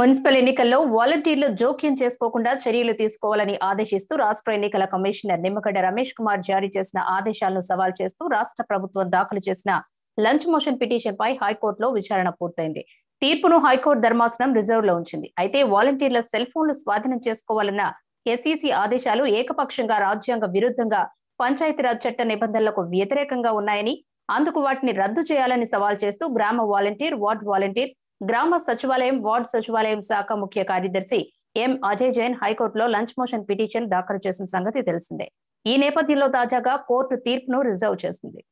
municipal ఎన్నికల్లో వాలంటీర్లు జోక్యం చేసుకోకుండా చర్యలు తీసుకోవాలని ఆదేశిస్తూ రాష్ట్ర ఎన్నికల కమిషనర్ నిమ్మగడ్డ రమేష్ కుమార్ జారీ చేసిన ఆదేశాలను సవాల్ చేస్తూ రాష్ట్ర ప్రభుత్వం దాఖలు చేసిన లంచ్ మోషన్ పిటిషన్ పై హైకోర్టులో విచారణ పూర్తయింది తీర్పును హైకోర్టు ధర్మాసనం రిజర్వ్ లో ఉంచింది అయితే వాలంటీర్ల సెల్ ఫోన్లు స్వాధీనం చేసుకోవాలన్న ఎస్ఈసి ఆదేశాలు ఏకపక్షంగా రాజ్యాంగ విరుద్ధంగా పంచాయతీరాజ్ చట్ట నిబంధనలకు వ్యతిరేకంగా ఉన్నాయని అందుకు వాటిని రద్దు చేయాలని సవాల్ చేస్తూ గ్రామ వాలంటీర్ వార్డ్ వాలంటీర్ గ్రామ సచివాలయం వార్డు సచివాలయం శాఖ ముఖ్య కార్యదర్శి ఎం అజయ్ జైన్ హైకోర్టులో లంచ్ మోషన్ పిటిషన్ దాఖలు చేసిన సంగతి తెలిసిందే ఈ నేపథ్యంలో తాజాగా కోర్టు తీర్పును రిజర్వ్ చేసింది